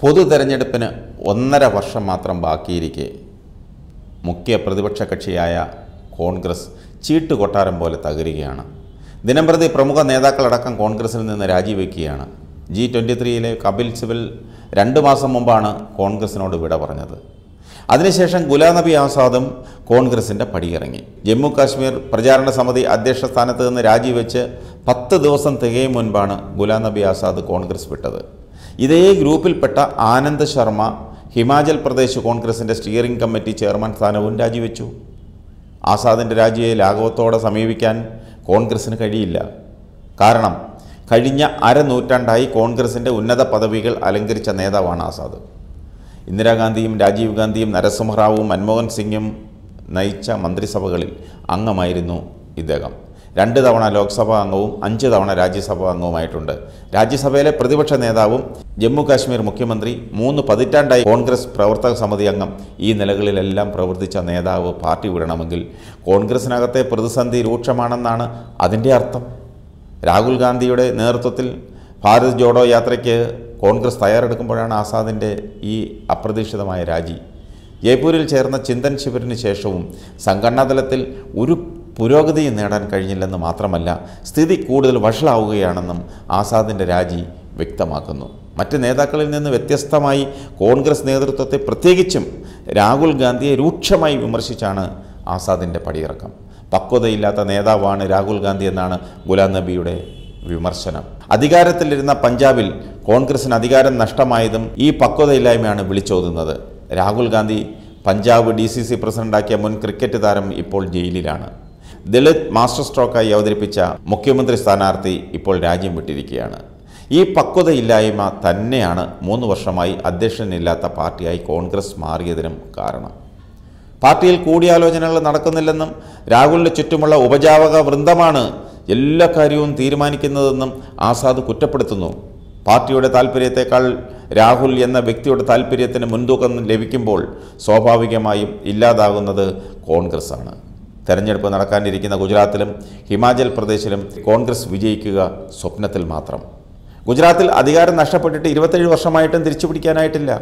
പൊതു തെരഞ്ഞെടുപ്പിന് ഒന്നര വർഷം മാത്രം ബാക്കിയിരിക്കെ മുഖ്യ പ്രതിപക്ഷ കക്ഷിയായ കോൺഗ്രസ് ചീട്ട് കൊട്ടാരം പോലെ തകരുകയാണ് ദിനംപ്രതി പ്രമുഖ നേതാക്കളടക്കം കോൺഗ്രസിൽ നിന്ന് രാജിവെക്കുകയാണ് ജി ട്വൻ്റി ത്രീയിലെ കപിൽ സിബൽ രണ്ട് മാസം മുമ്പാണ് കോൺഗ്രസിനോട് വിട പറഞ്ഞത് അതിനുശേഷം ഗുലാം നബി ആസാദും കോൺഗ്രസിൻ്റെ പടിയിറങ്ങി ജമ്മു കാശ്മീർ പ്രചാരണ സമിതി അധ്യക്ഷ സ്ഥാനത്ത് നിന്ന് രാജിവെച്ച് പത്ത് ദിവസം തികയും മുൻപാണ് ഗുലാം നബി ആസാദ് കോൺഗ്രസ് വിട്ടത് ഇതേ ഗ്രൂപ്പിൽപ്പെട്ട ആനന്ദ് ശർമ്മ ഹിമാചൽ പ്രദേശ് കോൺഗ്രസിൻ്റെ സ്റ്റിയറിംഗ് കമ്മിറ്റി ചെയർമാൻ സ്ഥാനവും രാജിവെച്ചു ആസാദിൻ്റെ രാജിയെ ലാഘവത്തോടെ സമീപിക്കാൻ കോൺഗ്രസ്സിന് കഴിയില്ല കാരണം കഴിഞ്ഞ അരനൂറ്റാണ്ടായി കോൺഗ്രസിൻ്റെ ഉന്നത പദവികൾ അലങ്കരിച്ച നേതാവാണ് ആസാദ് ഇന്ദിരാഗാന്ധിയും രാജീവ് ഗാന്ധിയും നരസിംഹറാവും മൻമോഹൻ സിംഗും നയിച്ച മന്ത്രിസഭകളിൽ അംഗമായിരുന്നു ഇദ്ദേഹം രണ്ട് തവണ ലോക്സഭാ അംഗവും അഞ്ച് തവണ രാജ്യസഭാ അംഗവുമായിട്ടുണ്ട് രാജ്യസഭയിലെ പ്രതിപക്ഷ നേതാവും ജമ്മു കാശ്മീർ മുഖ്യമന്ത്രി മൂന്ന് പതിറ്റാണ്ടായി കോൺഗ്രസ് പ്രവർത്തക സമിതി അംഗം ഈ നിലകളിലെല്ലാം പ്രവർത്തിച്ച നേതാവ് പാർട്ടി വിടണമെങ്കിൽ കോൺഗ്രസിനകത്തെ പ്രതിസന്ധി രൂക്ഷമാണെന്നാണ് അതിൻ്റെ അർത്ഥം രാഹുൽ ഗാന്ധിയുടെ നേതൃത്വത്തിൽ ഭാരത് ജോഡോ യാത്രയ്ക്ക് കോൺഗ്രസ് തയ്യാറെടുക്കുമ്പോഴാണ് ആസാദിൻ്റെ ഈ അപ്രതീക്ഷിതമായ രാജി ജയ്പൂരിൽ ചേർന്ന ചിന്തൻ ശിബിറിന് ശേഷവും സംഘടനാതലത്തിൽ ഒരു പുരോഗതിയും നേടാൻ കഴിഞ്ഞില്ലെന്ന് മാത്രമല്ല സ്ഥിതി കൂടുതൽ വഷളാവുകയാണെന്നും ആസാദിൻ്റെ രാജി വ്യക്തമാക്കുന്നു മറ്റ് നേതാക്കളിൽ നിന്ന് വ്യത്യസ്തമായി കോൺഗ്രസ് നേതൃത്വത്തെ പ്രത്യേകിച്ചും രാഹുൽ ഗാന്ധിയെ രൂക്ഷമായി വിമർശിച്ചാണ് ആസാദിൻ്റെ പടിയിറക്കം പക്വതയില്ലാത്ത നേതാവാണ് രാഹുൽ ഗാന്ധി എന്നാണ് ഗുലാം നബിയുടെ വിമർശനം അധികാരത്തിലിരുന്ന പഞ്ചാബിൽ കോൺഗ്രസിന് അധികാരം നഷ്ടമായതും ഈ പക്വതയില്ലായ്മയാണ് വിളിച്ചോതുന്നത് Rahul Gandhi Punjab D C C പ്രസിഡന്റാക്കിയ മുൻ ക്രിക്കറ്റ് താരം ഇപ്പോൾ ജയിലിലാണ് ദളിത് മാസ്റ്റർ സ്ട്രോക്കായി അവതരിപ്പിച്ച മുഖ്യമന്ത്രി സ്ഥാനാർത്ഥി ഇപ്പോൾ രാജ്യം വിട്ടിരിക്കുകയാണ് ഈ പക്വതയില്ലായ്മ തന്നെയാണ് മൂന്ന് വർഷമായി അധ്യക്ഷനില്ലാത്ത പാർട്ടിയായി കോൺഗ്രസ് മാറിയതിനും കാരണം പാർട്ടിയിൽ കൂടിയാലോചനകൾ നടക്കുന്നില്ലെന്നും രാഹുലിന് ചുറ്റുമുള്ള ഉപജാവക വൃന്ദമാണ് എല്ലാ കാര്യവും തീരുമാനിക്കുന്നതെന്നും ആസാദ് കുറ്റപ്പെടുത്തുന്നു പാർട്ടിയുടെ താല്പര്യത്തെക്കാൾ രാഹുൽ എന്ന വ്യക്തിയുടെ താല്പര്യത്തിന് മുൻതൂക്കം ലഭിക്കുമ്പോൾ സ്വാഭാവികമായും ഇല്ലാതാകുന്നത് കോൺഗ്രസ്സാണ് തെരഞ്ഞെടുപ്പ് നടക്കാനിരിക്കുന്ന ഗുജറാത്തിലും ഹിമാചൽ പ്രദേശിലും കോൺഗ്രസ് വിജയിക്കുക സ്വപ്നത്തിൽ മാത്രം ഗുജറാത്തിൽ അധികാരം നഷ്ടപ്പെട്ടിട്ട് ഇരുപത്തേഴ് വർഷമായിട്ടും തിരിച്ചു പിടിക്കാനായിട്ടില്ല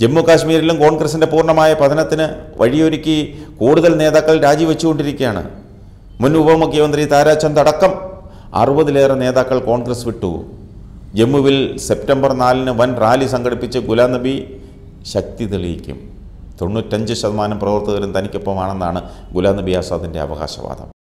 ജമ്മു കാശ്മീരിലും കോൺഗ്രസിൻ്റെ പൂർണ്ണമായ പതനത്തിന് വഴിയൊരുക്കി കൂടുതൽ നേതാക്കൾ രാജിവെച്ചുകൊണ്ടിരിക്കുകയാണ് മുൻ ഉപമുഖ്യമന്ത്രി താരാചന്ദ് അടക്കം അറുപതിലേറെ നേതാക്കൾ കോൺഗ്രസ് വിട്ടു ജമ്മുവിൽ സെപ്റ്റംബർ നാലിന് വൻ റാലി സംഘടിപ്പിച്ച് ഗുലാം നബി ശക്തി തെളിയിക്കും തൊണ്ണൂറ്റഞ്ച് ശതമാനം പ്രവർത്തകരും തനിക്കൊപ്പമാണെന്നാണ് ഗുലാം നബി ആസാദിൻ്റെ അവകാശവാദം